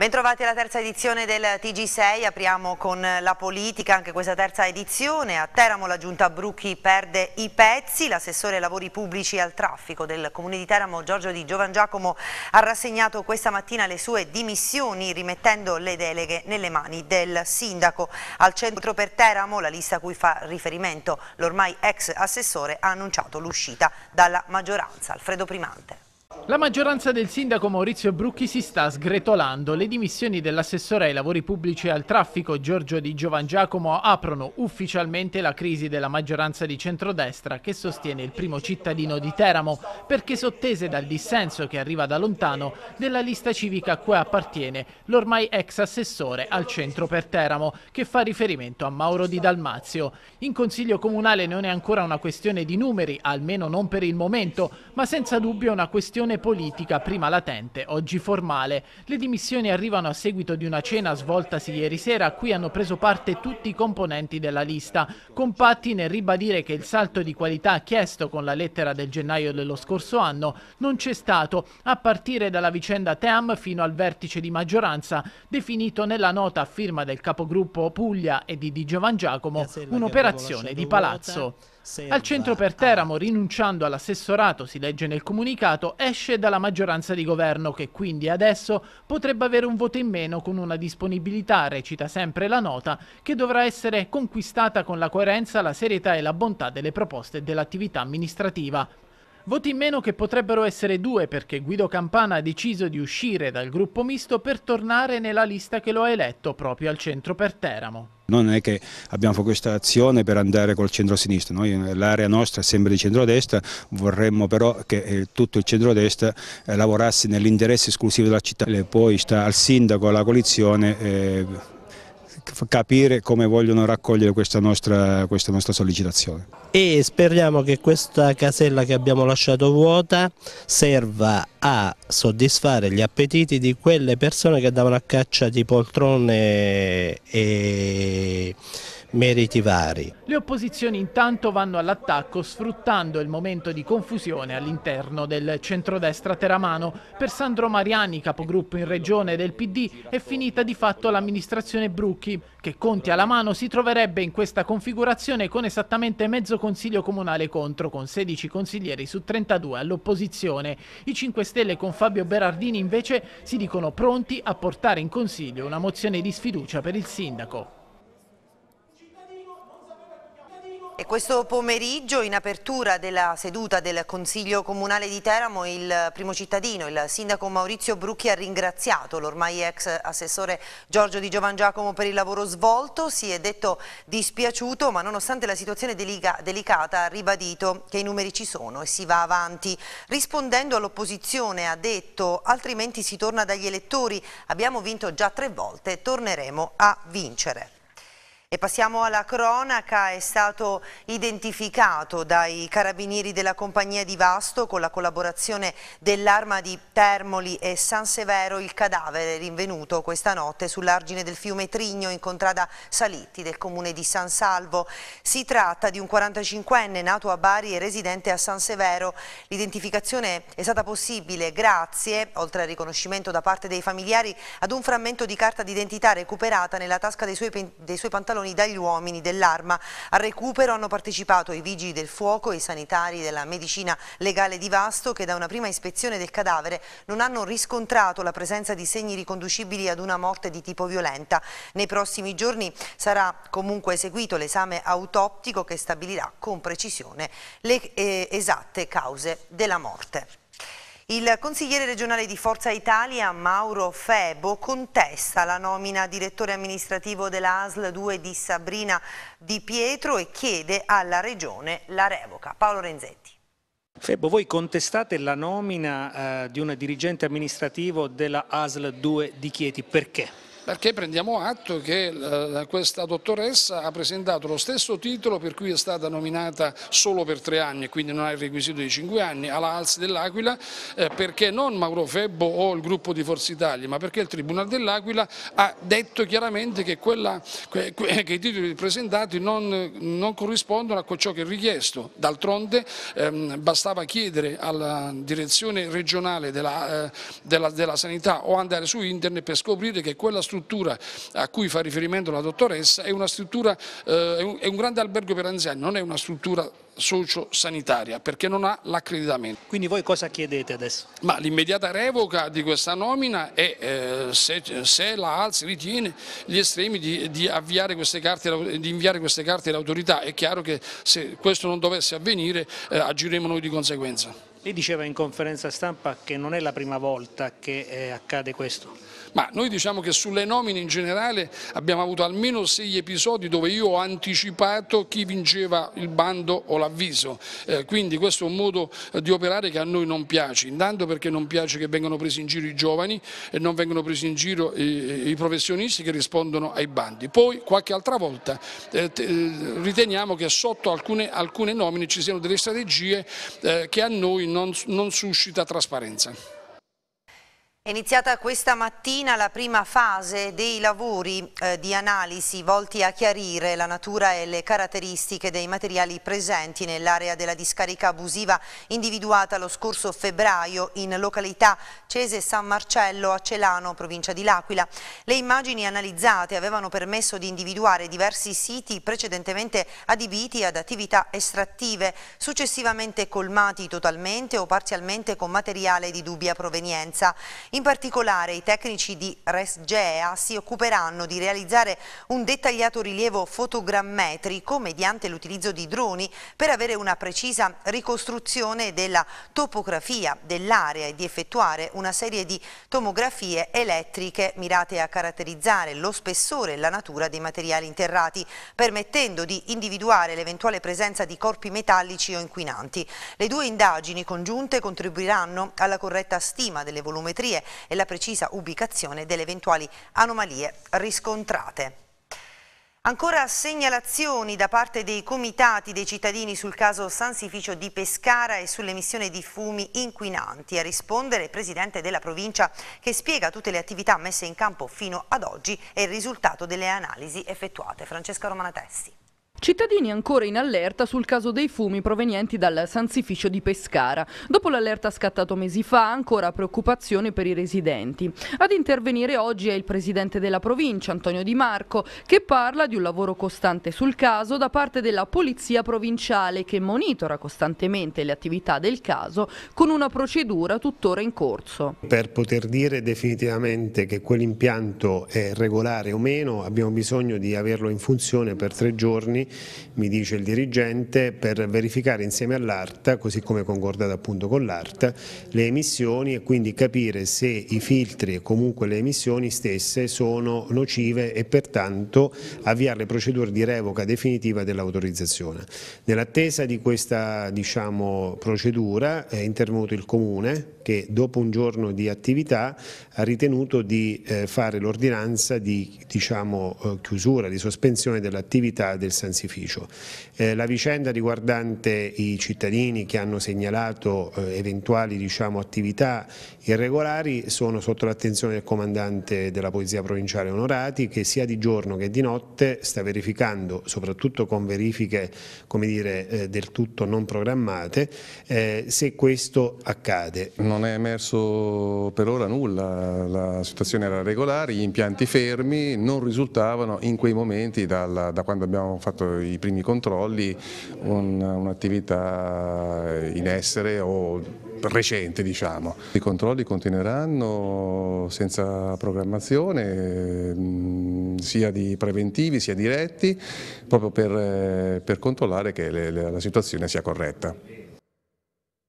Bentrovati alla terza edizione del TG6, apriamo con la politica, anche questa terza edizione. A Teramo la giunta Brucchi perde i pezzi, l'assessore lavori pubblici al traffico del comune di Teramo Giorgio Di Giovan Giacomo ha rassegnato questa mattina le sue dimissioni rimettendo le deleghe nelle mani del sindaco. Al centro per Teramo, la lista a cui fa riferimento l'ormai ex assessore, ha annunciato l'uscita dalla maggioranza. Alfredo Primante. La maggioranza del sindaco Maurizio Brucchi si sta sgretolando. Le dimissioni dell'assessore ai lavori pubblici e al traffico Giorgio Di Giovan Giacomo aprono ufficialmente la crisi della maggioranza di centrodestra che sostiene il primo cittadino di Teramo perché sottese dal dissenso che arriva da lontano della lista civica a cui appartiene l'ormai ex assessore al centro per Teramo che fa riferimento a Mauro Di Dalmazio. In consiglio comunale non è ancora una questione di numeri, almeno non per il momento, ma senza dubbio una questione questione politica, prima latente, oggi formale. Le dimissioni arrivano a seguito di una cena svoltasi ieri sera a cui hanno preso parte tutti i componenti della lista, compatti nel ribadire che il salto di qualità chiesto con la lettera del gennaio dello scorso anno non c'è stato, a partire dalla vicenda Team fino al vertice di maggioranza, definito nella nota a firma del capogruppo Puglia e di Di Giovan Giacomo un'operazione di palazzo. Al centro per Teramo, rinunciando all'assessorato, si legge nel comunicato, esce dalla maggioranza di governo che quindi adesso potrebbe avere un voto in meno con una disponibilità, recita sempre la nota, che dovrà essere conquistata con la coerenza, la serietà e la bontà delle proposte dell'attività amministrativa. Voti in meno che potrebbero essere due perché Guido Campana ha deciso di uscire dal gruppo misto per tornare nella lista che lo ha eletto proprio al centro per Teramo. Non è che abbiamo fatto questa azione per andare col centro-sinistra, l'area nostra è sempre di centro-destra, vorremmo però che eh, tutto il centro-destra eh, lavorasse nell'interesse esclusivo della città. Poi sta al sindaco, alla coalizione eh, capire come vogliono raccogliere questa nostra, questa nostra sollecitazione e speriamo che questa casella che abbiamo lasciato vuota serva a soddisfare gli appetiti di quelle persone che davano a caccia di poltrone e meriti vari. Le opposizioni intanto vanno all'attacco sfruttando il momento di confusione all'interno del centrodestra teramano. Per Sandro Mariani, capogruppo in regione del PD, è finita di fatto l'amministrazione Brucchi, che Conti alla mano si troverebbe in questa configurazione con esattamente mezzo consiglio comunale contro, con 16 consiglieri su 32 all'opposizione. I 5 Stelle con Fabio Berardini invece si dicono pronti a portare in consiglio una mozione di sfiducia per il sindaco. E questo pomeriggio, in apertura della seduta del Consiglio Comunale di Teramo, il primo cittadino, il sindaco Maurizio Brucchi, ha ringraziato l'ormai ex assessore Giorgio Di Giovan Giacomo per il lavoro svolto. Si è detto dispiaciuto, ma nonostante la situazione delica, delicata ha ribadito che i numeri ci sono e si va avanti. Rispondendo all'opposizione ha detto altrimenti si torna dagli elettori, abbiamo vinto già tre volte, torneremo a vincere. E passiamo alla cronaca, è stato identificato dai carabinieri della compagnia di Vasto con la collaborazione dell'arma di Termoli e San Severo il cadavere rinvenuto questa notte sull'argine del fiume Trigno in contrada Salitti del comune di San Salvo. Si tratta di un 45enne nato a Bari e residente a San Severo. L'identificazione è stata possibile grazie, oltre al riconoscimento da parte dei familiari, ad un frammento di carta d'identità recuperata nella tasca dei suoi, dei suoi pantaloni pantaloni dagli uomini dell'arma. Al recupero hanno partecipato i vigili del fuoco e i sanitari della medicina legale di Vasto che da una prima ispezione del cadavere non hanno riscontrato la presenza di segni riconducibili ad una morte di tipo violenta. Nei prossimi giorni sarà comunque eseguito l'esame autoptico che stabilirà con precisione le eh, esatte cause della morte. Il consigliere regionale di Forza Italia Mauro Febo contesta la nomina direttore amministrativo della ASL 2 di Sabrina Di Pietro e chiede alla regione la revoca. Paolo Renzetti. Febo, voi contestate la nomina eh, di un dirigente amministrativo della ASL 2 di Chieti, perché? perché prendiamo atto che eh, questa dottoressa ha presentato lo stesso titolo per cui è stata nominata solo per tre anni e quindi non ha il requisito di cinque anni alla Alzi dell'Aquila eh, perché non Mauro Febbo o il gruppo di Forza Italia ma perché il Tribunale dell'Aquila ha detto chiaramente che, quella, che, i titoli presentati non, non, corrispondono a ciò che è richiesto. D'altronde ehm, bastava chiedere alla direzione regionale della, eh, della, della sanità o andare su internet per scoprire che quella struttura struttura a cui fa riferimento la dottoressa è, eh, è un grande albergo per anziani, non è una struttura sociosanitaria perché non ha l'accreditamento. Quindi voi cosa chiedete adesso? Ma l'immediata revoca di questa nomina e eh, se, se, la Alzi ritiene gli estremi di, di, carte, di inviare queste carte all'autorità, è chiaro che se questo non dovesse avvenire eh, agiremo noi di conseguenza. Lei diceva in conferenza stampa che non è la prima volta che eh, accade questo. Ma noi diciamo che sulle nomine in generale abbiamo avuto almeno sei episodi dove io ho anticipato chi vinceva il bando o l'avviso, eh, quindi questo è un modo eh, di operare che a noi non piace, intanto perché non piace che vengano presi in giro i giovani e non vengono presi in giro i, i professionisti che rispondono ai bandi. Poi qualche altra volta eh, eh riteniamo che sotto alcune, alcune nomine ci siano delle strategie eh, che a noi non, non suscita trasparenza. È iniziata questa mattina la prima fase dei lavori eh, di analisi volti a chiarire la natura e le caratteristiche dei materiali presenti nell'area della discarica abusiva individuata lo scorso febbraio in località Cese San Marcello a Celano, provincia di L'Aquila. Le immagini analizzate avevano permesso di individuare diversi siti precedentemente adibiti ad attività estrattive, successivamente colmati totalmente o parzialmente con materiale di dubbia provenienza. In in particolare i tecnici di Resgea si occuperanno di realizzare un dettagliato rilievo fotogrammetrico mediante l'utilizzo di droni per avere una precisa ricostruzione della topografia dell'area e di effettuare una serie di tomografie elettriche mirate a caratterizzare lo spessore e la natura dei materiali interrati, permettendo di individuare l'eventuale presenza di corpi metallici o inquinanti. Le due indagini congiunte contribuiranno alla corretta stima delle volumetrie periferie e la precisa ubicazione delle eventuali anomalie riscontrate. Ancora segnalazioni da parte dei comitati dei cittadini sul caso Sansificio di Pescara e sull'emissione di fumi inquinanti. A rispondere il presidente della provincia che spiega tutte le attività messe in campo fino ad oggi e il risultato delle analisi effettuate. Francesca Romanatesti. Cittadini ancora in allerta sul caso dei fumi provenienti dal sanzificio di Pescara. Dopo l'allerta scattato mesi fa, ancora preoccupazione per i residenti. Ad intervenire oggi è il presidente della provincia, Antonio Di Marco, che parla di un lavoro costante sul caso da parte della polizia provinciale che monitora costantemente le attività del caso con una procedura tuttora in corso. Per poter dire definitivamente che quell'impianto è regolare o meno abbiamo bisogno di averlo in funzione per tre giorni mi dice il dirigente, per verificare insieme all'ARTA, così come concordato appunto con l'ARTA, le emissioni e quindi capire se i filtri e comunque le emissioni stesse sono nocive e pertanto avviare le procedure di revoca definitiva dell'autorizzazione. Nell'attesa di questa diciamo, procedura è intervenuto il Comune che dopo un giorno di attività ha ritenuto di eh, fare l'ordinanza di diciamo, eh, chiusura, di sospensione dell'attività del Sansificio. Eh, la vicenda riguardante i cittadini che hanno segnalato eventuali diciamo, attività irregolari sono sotto l'attenzione del comandante della Polizia Provinciale Onorati che sia di giorno che di notte sta verificando, soprattutto con verifiche dire, del tutto non programmate, se questo accade non è emerso per ora nulla, la situazione era regolare, gli impianti fermi non risultavano in quei momenti dalla, da quando abbiamo fatto i primi controlli un'attività un in essere o recente diciamo. I controlli continueranno senza programmazione mm, sia di preventivi sia diretti proprio per, eh, per controllare che le, la situazione sia corretta.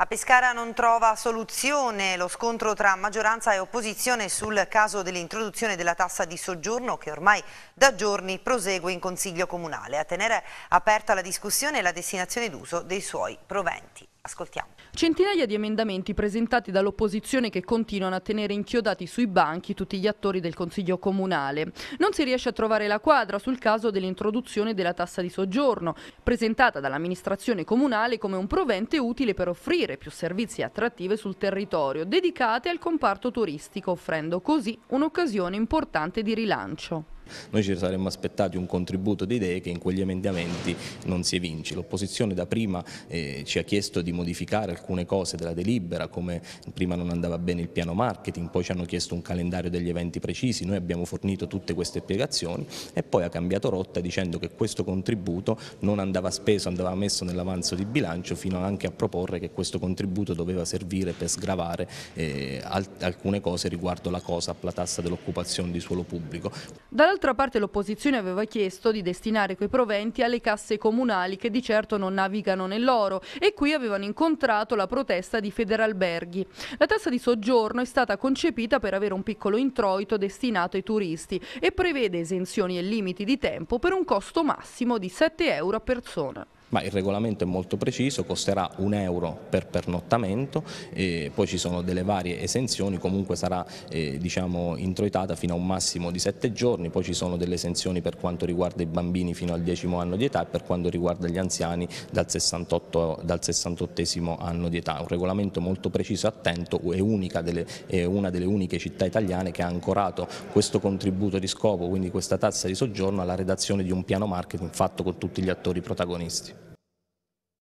A Pescara non trova soluzione lo scontro tra maggioranza e opposizione sul caso dell'introduzione della tassa di soggiorno che ormai da giorni prosegue in Consiglio Comunale a tenere aperta la discussione e la destinazione d'uso dei suoi proventi. Ascoltiamo. Centinaia di emendamenti presentati dall'opposizione che continuano a tenere inchiodati sui banchi tutti gli attori del Consiglio Comunale. Non si riesce a trovare la quadra sul caso dell'introduzione della tassa di soggiorno, presentata dall'amministrazione comunale come un provente utile per offrire più servizi e attrattive sul territorio, dedicate al comparto turistico, offrendo così un'occasione importante di rilancio. Noi ci saremmo aspettati un contributo di idee che in quegli emendamenti non si evince. L'opposizione da prima eh, ci ha chiesto di modificare alcune cose della delibera, come prima non andava bene il piano marketing, poi ci hanno chiesto un calendario degli eventi precisi, noi abbiamo fornito tutte queste spiegazioni e poi ha cambiato rotta dicendo che questo contributo non andava speso, andava messo nell'avanzo di bilancio fino anche a proporre che questo contributo doveva servire per sgravare eh, alcune cose riguardo la cosa, la tassa dell'occupazione di suolo pubblico. Dall'altra parte l'opposizione aveva chiesto di destinare quei proventi alle casse comunali che di certo non navigano nell'oro e qui avevano incontrato scatenato la protesta di Federalberghi. La tassa di soggiorno è stata concepita per avere un piccolo introito destinato ai turisti e prevede esenzioni e limiti di tempo per un costo massimo di 7 euro a persona ma il regolamento è molto preciso, costerà un euro per pernottamento, poi ci sono delle varie esenzioni, comunque sarà eh, diciamo, introitata fino a un massimo di 7 giorni, poi ci sono delle esenzioni per quanto riguarda i bambini fino al decimo anno di età e per quanto riguarda gli anziani dal, 68, dal 68 anno di età, un regolamento molto preciso e attento, è, delle, è una delle uniche città italiane che ha ancorato questo contributo di scopo, quindi questa tassa di soggiorno alla redazione di un piano marketing fatto con tutti gli attori protagonisti.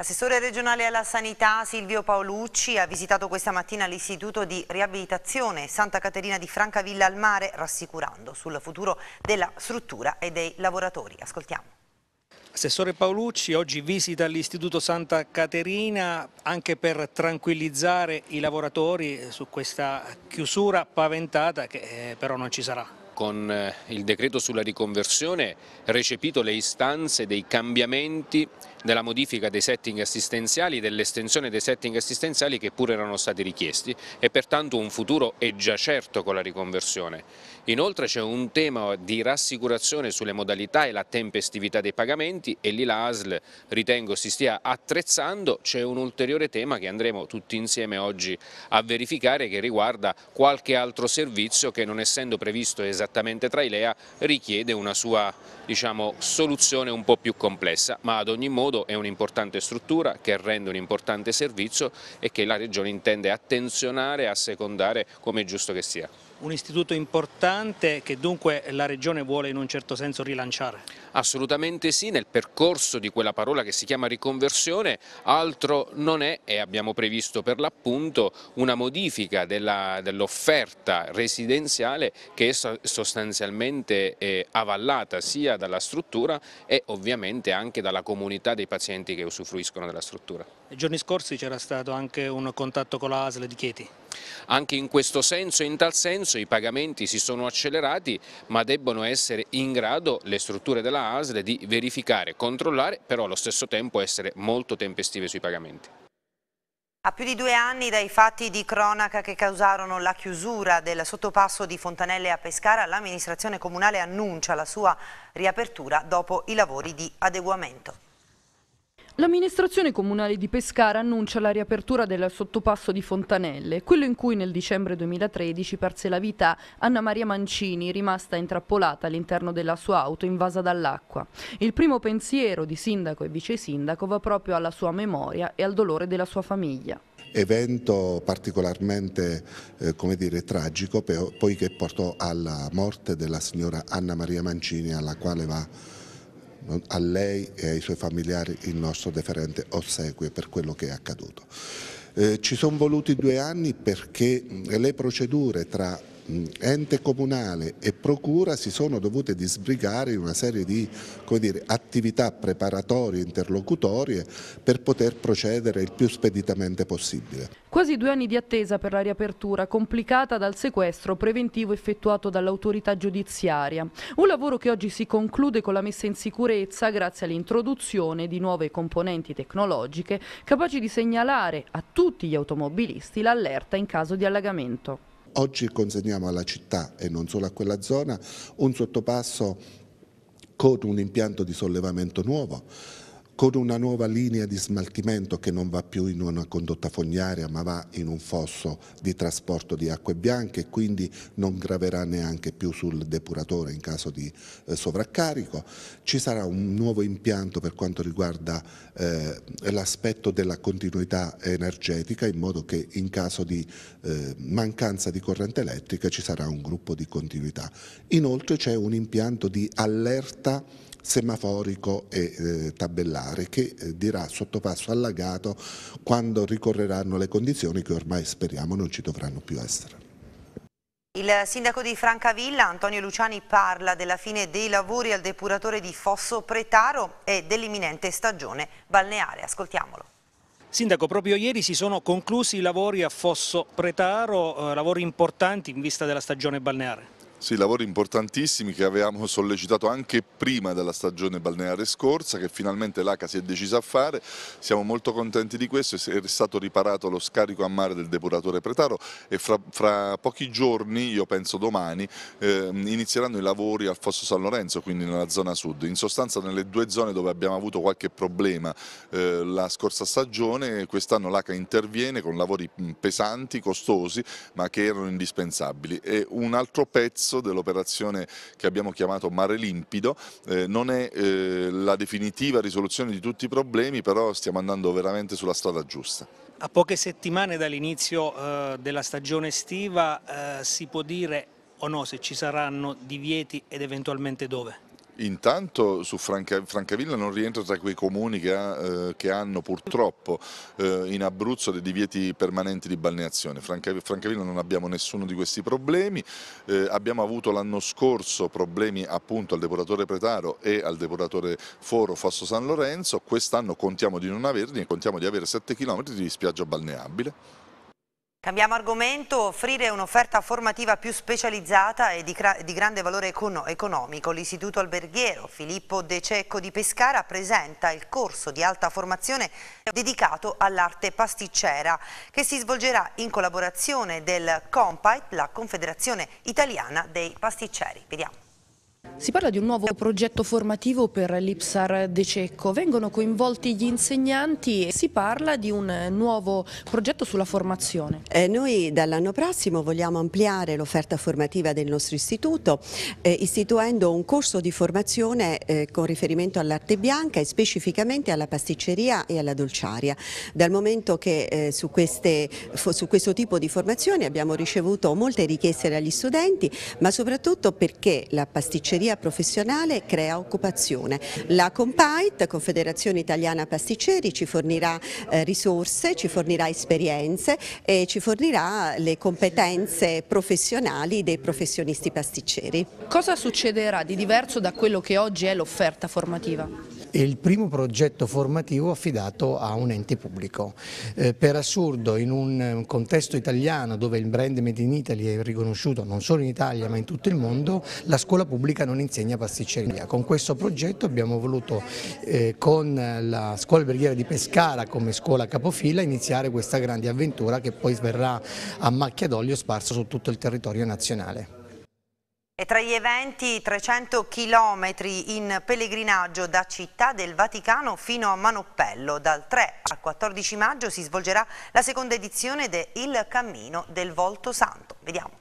L'assessore regionale alla sanità Silvio Paolucci ha visitato questa mattina l'istituto di riabilitazione Santa Caterina di Francavilla al Mare rassicurando sul futuro della struttura e dei lavoratori. Ascoltiamo. Assessore Paolucci oggi visita l'Istituto Santa Caterina anche per tranquillizzare i lavoratori su questa chiusura paventata che eh, però non ci sarà con eh, il decreto sulla riconversione recepito le istanze dei cambiamenti della modifica dei setting assistenziali, dell'estensione dei setting assistenziali che pure erano stati richiesti e pertanto un futuro è già certo con la riconversione. Inoltre c'è un tema di rassicurazione sulle modalità e la tempestività dei pagamenti e lì la ASL ritengo si stia attrezzando, c'è un ulteriore tema che andremo tutti insieme oggi a verificare che riguarda qualche altro servizio che non essendo previsto esattamente tra i LEA richiede una sua diciamo, soluzione un po' più complessa, ma ad ogni modo è un'importante struttura che rende un importante servizio e che la Regione intende attenzionare e assecondare come è giusto che sia un istituto importante che dunque la Regione vuole in un certo senso rilanciare. Assolutamente sì, nel percorso di quella parola che si chiama riconversione altro non è e abbiamo previsto per l'appunto una modifica dell'offerta dell residenziale che è sostanzialmente eh, avallata sia dalla struttura e ovviamente anche dalla comunità dei pazienti che usufruiscono della struttura. I giorni scorsi c'era stato anche un contatto con la ASL di Chieti. Anche in questo senso e in tal senso i pagamenti si sono accelerati ma debbono essere in grado le strutture della ASL di verificare, controllare, però allo stesso tempo essere molto tempestive sui pagamenti. A più di due anni dai fatti di cronaca che causarono la chiusura del sottopasso di Fontanelle a Pescara, l'amministrazione comunale annuncia la sua riapertura dopo i lavori di adeguamento. L'amministrazione comunale di Pescara annuncia la riapertura del sottopasso di Fontanelle, quello in cui nel dicembre 2013 perse la vita Anna Maria Mancini, rimasta intrappolata all'interno della sua auto invasa dall'acqua. Il primo pensiero di sindaco e vice sindaco va proprio alla sua memoria e al dolore della sua famiglia evento particolarmente eh, dire, tragico poiché portò alla morte della signora Anna Maria Mancini alla quale va a lei e ai suoi familiari il nostro deferente ossequio per quello che è accaduto. Eh, ci sono voluti due anni perché le procedure tra ente comunale e procura si sono dovute disbrigare in una serie di dire, attività preparatorie, interlocutorie per poter procedere il più speditamente possibile. Quasi due anni di attesa per la riapertura, complicata dal sequestro preventivo effettuato dall'autorità giudiziaria. Un lavoro che oggi si conclude con la messa in sicurezza grazie all'introduzione di nuove componenti tecnologiche capaci di segnalare a tutti gli automobilisti l'allerta in caso di allagamento. Oggi consegniamo alla città e non solo a quella zona un sottopasso con un impianto di sollevamento nuovo con una nuova linea di smaltimento che non va più in una condotta fognaria ma va in un fosso di trasporto di acque bianche e quindi non graverà neanche più sul depuratore in caso di eh, sovraccarico. Ci sarà un nuovo impianto per quanto riguarda eh, l'aspetto della continuità energetica in modo che in caso di eh, mancanza di corrente elettrica ci sarà un gruppo di continuità. Inoltre c'è un impianto di allerta semaforico e eh, tabellare che eh, dirà sottopasso allagato quando ricorreranno le condizioni che ormai speriamo non ci dovranno più essere. Il sindaco di Francavilla, Antonio Luciani, parla della fine dei lavori al depuratore di Fosso Pretaro e dell'imminente stagione balneare. Ascoltiamolo. Sindaco, proprio ieri si sono conclusi i lavori a Fosso Pretaro, eh, lavori importanti in vista della stagione balneare. Sì, lavori importantissimi che avevamo sollecitato anche prima della stagione balneare scorsa, che finalmente l'ACA si è decisa a fare. Siamo molto contenti di questo, è stato riparato lo scarico a mare del depuratore Pretaro e fra, fra pochi giorni, io penso domani, eh, inizieranno i lavori al Fosso San Lorenzo, quindi nella zona sud. In sostanza nelle due zone dove abbiamo avuto qualche problema eh, la scorsa stagione, quest'anno l'ACA interviene con lavori pesanti, costosi, ma che erano indispensabili. E un altro pezzo successo dell'operazione che abbiamo chiamato Mare Limpido, eh, non è eh, la definitiva risoluzione di tutti i problemi, però stiamo andando veramente sulla strada giusta. A poche settimane dall'inizio eh, della stagione estiva eh, si può dire o no se ci saranno divieti ed eventualmente dove? Intanto su Franca, Francavilla non rientra tra quei comuni che, ha, eh, che hanno purtroppo eh, in Abruzzo dei divieti permanenti di balneazione. Franca, Francavilla non abbiamo nessuno di questi problemi, eh, abbiamo avuto l'anno scorso problemi appunto al depuratore Pretaro e al depuratore Foro Fosso San Lorenzo, quest'anno contiamo di non averli e contiamo di avere 7 km di spiaggia balneabile. Cambiamo argomento, offrire un'offerta formativa più specializzata e di, di grande valore econo economico. L'Istituto Alberghiero Filippo De Cecco di Pescara presenta il corso di alta formazione dedicato all'arte pasticcera che si svolgerà in collaborazione del Compite, la Confederazione Italiana dei Pasticceri. Vediamo. Si parla di un nuovo progetto formativo per l'Ipsar De Cecco, vengono coinvolti gli insegnanti e si parla di un nuovo progetto sulla formazione. Eh, noi dall'anno prossimo vogliamo ampliare l'offerta formativa del nostro istituto eh, istituendo un corso di formazione eh, con riferimento all'arte bianca e specificamente alla pasticceria e alla dolciaria. Dal momento che eh, su, queste, su questo tipo di formazione abbiamo ricevuto molte richieste dagli studenti ma soprattutto perché la pasticceria pasticceria professionale crea occupazione. La Compite, Confederazione Italiana Pasticceri, ci fornirà eh, risorse, ci fornirà esperienze e ci fornirà le competenze professionali dei professionisti pasticceri. Cosa succederà di diverso da quello che oggi è l'offerta formativa? il primo progetto formativo affidato a un ente pubblico. Eh, per assurdo in eh, un contesto italiano dove il brand Made in Italy è riconosciuto non solo in Italia ma in tutto il mondo, la scuola pubblica non insegna pasticceria. Con questo progetto abbiamo voluto eh, con la scuola alberghiera di Pescara come scuola capofila iniziare questa grande avventura che poi verrà a macchia d'olio sparso su tutto il territorio nazionale. E tra gli eventi 300 km in pellegrinaggio da Città del Vaticano fino a Manoppello. Dal 3 al 14 maggio si svolgerà la seconda edizione de Il Cammino del Volto Santo. Vediamo.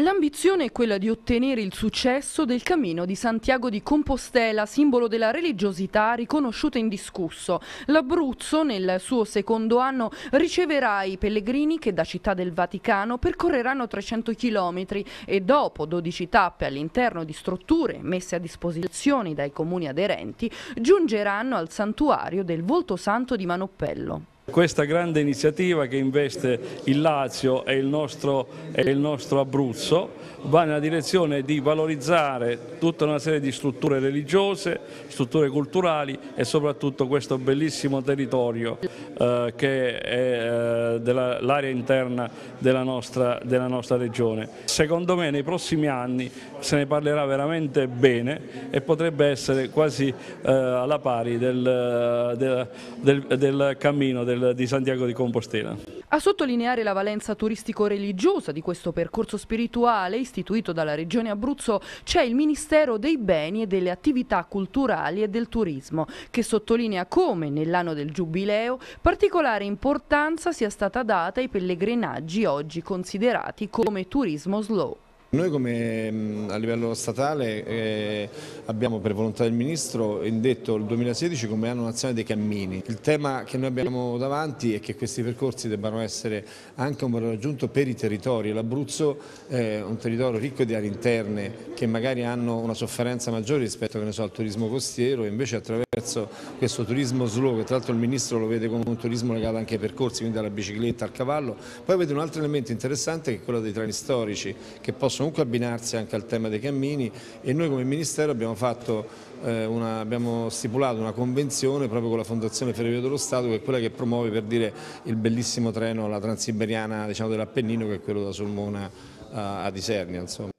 L'ambizione è quella di ottenere il successo del Cammino di Santiago di Compostela, simbolo della religiosità riconosciuta in discusso. L'Abruzzo, nel suo secondo anno, riceverà i pellegrini che da Città del Vaticano percorreranno 300 chilometri e dopo 12 tappe all'interno di strutture messe a disposizione dai comuni aderenti, giungeranno al santuario del Volto Santo di Manoppello. Questa grande iniziativa che investe il Lazio e il, nostro, e il nostro, Abruzzo va nella direzione di valorizzare tutta una serie di strutture religiose, strutture culturali e soprattutto questo bellissimo territorio. Eh, che è eh, dell'area interna della nostra, della nostra regione. Secondo me nei prossimi anni se ne parlerà veramente bene e potrebbe essere quasi eh, alla pari del, del, del, del cammino di Santiago di Compostela. A sottolineare la valenza turistico-religiosa di questo percorso spirituale istituito dalla Regione Abruzzo c'è il Ministero dei Beni e delle Attività Culturali e del Turismo che sottolinea come nell'anno del Giubileo Particolare importanza sia stata data ai pellegrinaggi oggi considerati come turismo slow. Noi come a livello statale eh, abbiamo per volontà del Ministro indetto il 2016 come anno nazionale dei cammini. Il tema che noi abbiamo davanti è che questi percorsi debbano essere anche un valore aggiunto per i territori. L'Abruzzo è eh, un territorio ricco di aree interne che magari hanno una sofferenza maggiore rispetto so, al turismo costiero e invece attraverso questo turismo slow, che tra l'altro il Ministro lo vede come un turismo legato anche ai percorsi, quindi dalla bicicletta, al cavallo, poi avete un altro elemento interessante che è quello dei treni storici che possono possono comunque abbinarsi anche al tema dei cammini e noi come Ministero abbiamo, fatto, eh, una, abbiamo stipulato una convenzione proprio con la Fondazione Ferrovie dello Stato che è quella che promuove per dire il bellissimo treno la transiberiana diciamo, dell'Appennino che è quello da Solmona a, a Disernia. Insomma.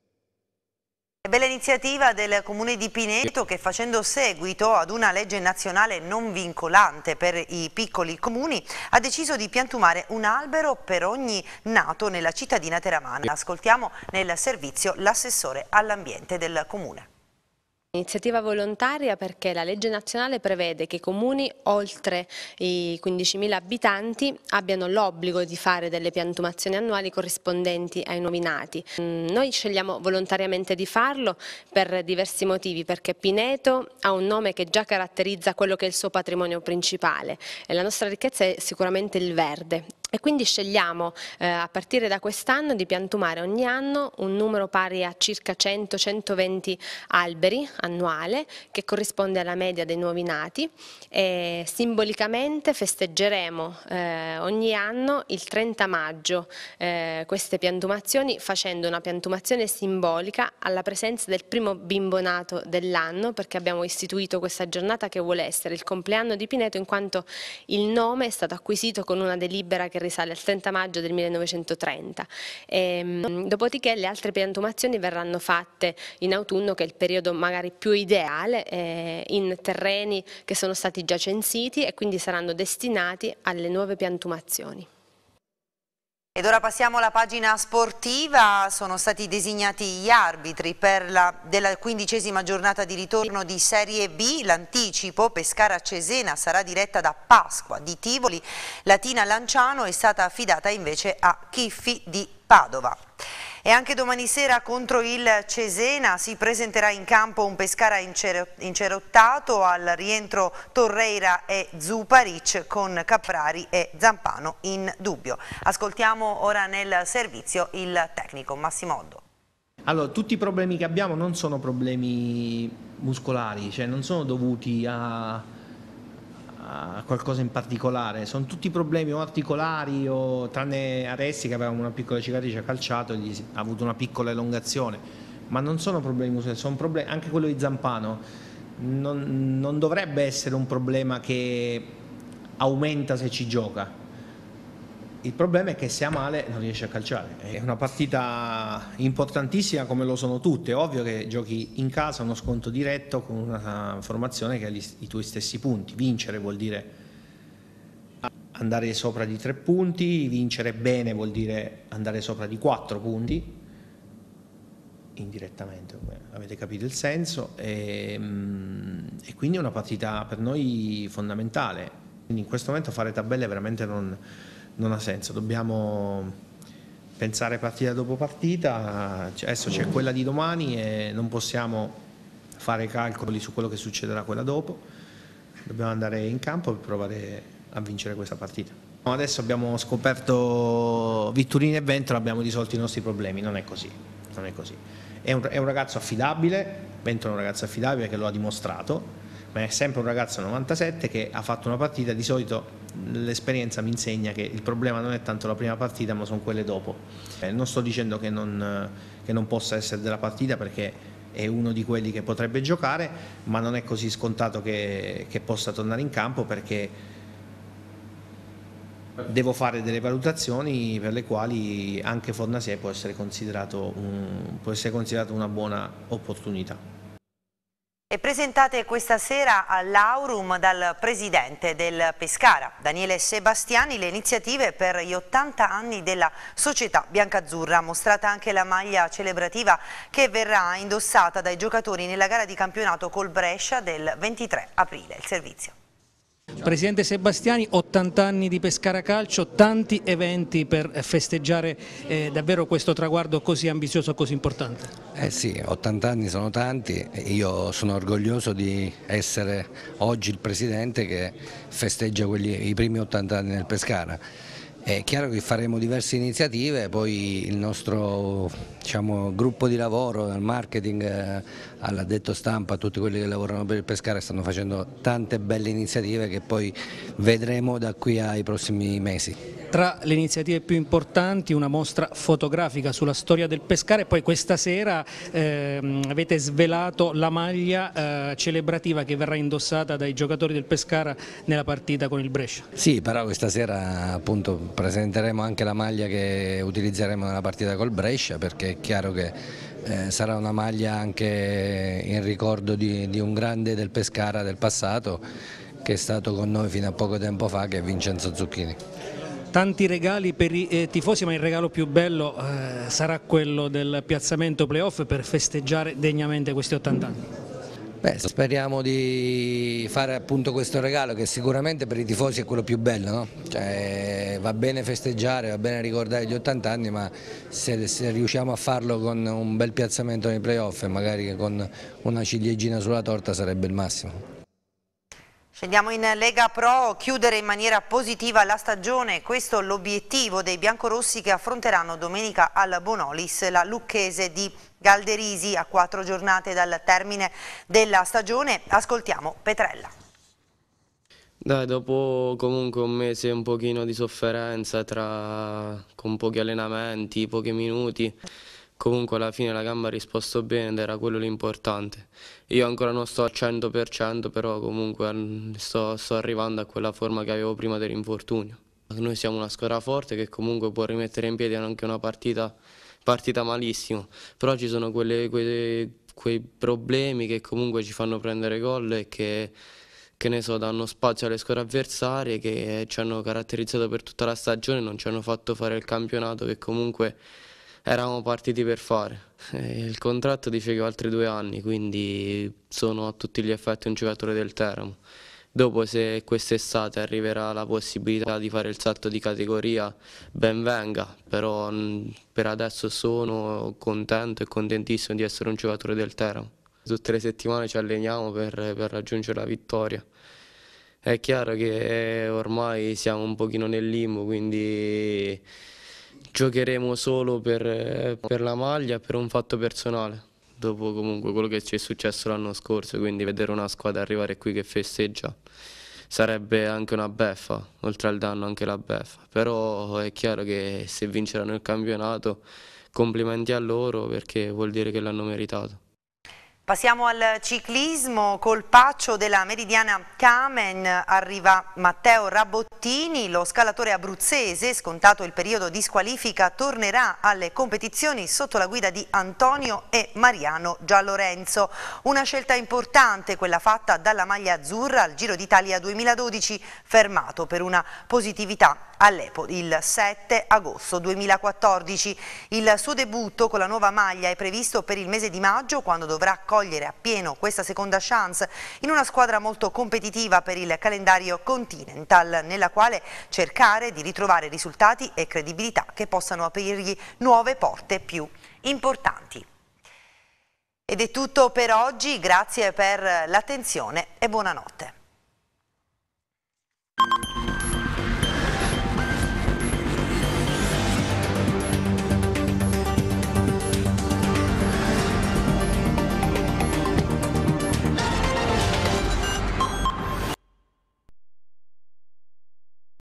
Bella iniziativa del Comune di Pineto che facendo seguito ad una legge nazionale non vincolante per i piccoli comuni ha deciso di piantumare un albero per ogni nato nella cittadina teramana. Ascoltiamo nel servizio l'assessore all'ambiente del Comune. Iniziativa volontaria perché la legge nazionale prevede che i comuni oltre i 15.000 abitanti abbiano l'obbligo di fare delle piantumazioni annuali corrispondenti ai nuovi nati. Mm, noi scegliamo volontariamente di farlo per diversi motivi, perché Pineto ha un nome che già caratterizza quello che è il suo patrimonio principale e la nostra ricchezza è sicuramente il verde e quindi scegliamo eh, a partire da quest'anno di piantumare ogni anno un numero pari a circa 100-120 alberi annuale che corrisponde alla media dei nuovi nati e simbolicamente festeggeremo eh, ogni anno il 30 maggio eh, queste piantumazioni facendo una piantumazione simbolica alla presenza del primo bimbo nato dell'anno perché abbiamo istituito questa giornata che vuole essere il compleanno di Pineto in quanto il nome è stato acquisito con una delibera che che risale al 30 maggio del 1930. E, ehm, dopodiché le altre piantumazioni verranno fatte in autunno, che è il periodo magari più ideale, eh, in terreni che sono stati già censiti e quindi saranno destinati alle nuove piantumazioni. Ed ora passiamo alla pagina sportiva, sono stati designati gli arbitri per la, della quindicesima giornata di ritorno di Serie B, l'anticipo Pescara-Cesena sarà diretta da Pasqua di Tivoli, Latina-Lanciano è stata affidata invece a Chiffi di Padova. E anche domani sera contro il Cesena si presenterà in campo un Pescara incerottato al rientro Torreira e Zuparic con Caprari e Zampano in dubbio. Ascoltiamo ora nel servizio il tecnico Massimo Oddo. Allora, tutti i problemi che abbiamo non sono problemi muscolari, cioè non sono dovuti a qualcosa in particolare, sono tutti problemi o articolari o tranne Aressi che aveva una piccola cicatrice, ha calciato e ha avuto una piccola elongazione, ma non sono problemi muscolari, sono problemi, anche quello di Zampano non, non dovrebbe essere un problema che aumenta se ci gioca, il problema è che se ha male non riesce a calciare. È una partita importantissima come lo sono tutte. È ovvio che giochi in casa uno sconto diretto con una formazione che ha i tuoi stessi punti. Vincere vuol dire andare sopra di tre punti, vincere bene vuol dire andare sopra di quattro punti, indirettamente, avete capito il senso, e, ehm, e, quindi è una partita per noi fondamentale. Quindi in questo momento fare tabelle veramente non, non ha senso, dobbiamo pensare partita dopo partita, cioè, adesso c'è quella di domani e non possiamo fare calcoli su quello che succederà quella dopo, dobbiamo andare in campo per provare a vincere questa partita. Adesso abbiamo scoperto Vitturini e Ventola, abbiamo risolto i nostri problemi, non è così. Non è, così. È, un, è un ragazzo affidabile, Ventola è un ragazzo affidabile che lo ha dimostrato, ma è sempre un ragazzo 97 che ha fatto una partita di solito l'esperienza mi insegna che il problema non è tanto la prima partita ma sono quelle dopo. Eh, non sto dicendo che non, che non possa essere della partita perché è uno di quelli che potrebbe giocare, ma non è così scontato che, che, possa tornare in campo perché devo fare delle valutazioni per le quali anche Fornasè può essere considerato, un, può essere considerato una buona opportunità e presentate questa sera all'Aurum dal presidente del Pescara, Daniele Sebastiani, le iniziative per gli 80 anni della società biancazzurra. Mostrata anche la maglia celebrativa che verrà indossata dai giocatori nella gara di campionato col Brescia del 23 aprile. Il servizio. Presidente Sebastiani, 80 anni di Pescara Calcio, tanti eventi per festeggiare eh, davvero questo traguardo così ambizioso, così importante. Eh sì, 80 anni sono tanti, io sono orgoglioso di essere oggi il Presidente che festeggia quelli, i primi 80 anni nel Pescara. È chiaro che faremo diverse iniziative, poi il nostro diciamo, gruppo di lavoro, dal marketing eh, all'addetto stampa, tutti quelli che lavorano per il Pescara stanno facendo tante belle iniziative che poi vedremo da qui ai prossimi mesi. Tra le iniziative più importanti una mostra fotografica sulla storia del Pescara e poi questa sera ehm, avete svelato la maglia eh, celebrativa che verrà indossata dai giocatori del Pescara nella partita con il Brescia. Sì, però questa sera appunto presenteremo anche la maglia che utilizzeremo nella partita col Brescia perché è chiaro che eh, sarà una maglia anche in ricordo di, di un grande del Pescara del passato che è stato con noi fino a poco tempo fa che è Vincenzo Zucchini tanti regali per i eh, tifosi ma il regalo più bello eh, sarà quello del piazzamento playoff per festeggiare degnamente questi 80 anni. Beh, speriamo di fare appunto questo regalo che sicuramente per i tifosi è quello più bello, no? cioè, va bene festeggiare, va bene ricordare gli 80 anni, ma se, se riusciamo a farlo con un bel piazzamento nei playoff e magari con una ciliegina sulla torta sarebbe il massimo. Scendiamo in Lega Pro, chiudere in maniera positiva la stagione, questo l'obiettivo dei biancorossi che affronteranno domenica al Bonolis la lucchese di Galderisi a quattro giornate dal termine della stagione. Ascoltiamo Petrella. Dai, dopo comunque un mese un pochino di sofferenza tra... con pochi allenamenti, pochi minuti Comunque alla fine la gamba ha risposto bene ed era quello l'importante. Io ancora non sto al 100% però comunque mm, sto, sto arrivando a quella forma che avevo prima dell'infortunio. Noi siamo una squadra forte che comunque può rimettere in piedi anche una partita, partita malissimo, però ci sono quelle, quelle, quei problemi che comunque ci fanno prendere gol e che che ne so, danno spazio alle squadre avversarie che ci hanno caratterizzato per tutta la stagione, non ci hanno fatto fare il campionato che comunque eravamo partiti per fare. Il contratto dice che ho altri due anni, quindi sono a tutti gli effetti un giocatore del Teramo. Dopo se quest'estate arriverà la possibilità di fare il salto di categoria, ben venga, però mm, per adesso sono contento e contentissimo di essere un giocatore del Teramo. Tutte le settimane ci alleniamo per, per raggiungere la vittoria. È chiaro che eh, ormai siamo un pochino nel limbo, quindi Giocheremo solo per, per la maglia, per un fatto personale, dopo comunque quello che ci è successo l'anno scorso, quindi vedere una squadra arrivare qui che festeggia sarebbe anche una beffa, oltre al danno anche la beffa, però è chiaro che se vinceranno il campionato complimenti a loro perché vuol dire che l'hanno meritato. Passiamo al ciclismo, col paccio della Meridiana Camen arriva Matteo Rabottini, lo scalatore abruzzese, scontato il periodo di squalifica, tornerà alle competizioni sotto la guida di Antonio e Mariano Giallorenzo. Una scelta importante, quella fatta dalla maglia azzurra al Giro d'Italia 2012, fermato per una positività all'Epo il 7 agosto 2014. Il suo debutto con la nuova maglia è previsto per il mese di maggio quando dovrà cogliere appieno questa seconda chance in una squadra molto competitiva per il calendario Continental nella quale cercare di ritrovare risultati e credibilità che possano aprirgli nuove porte più importanti. Ed è tutto per oggi, grazie per l'attenzione e buonanotte.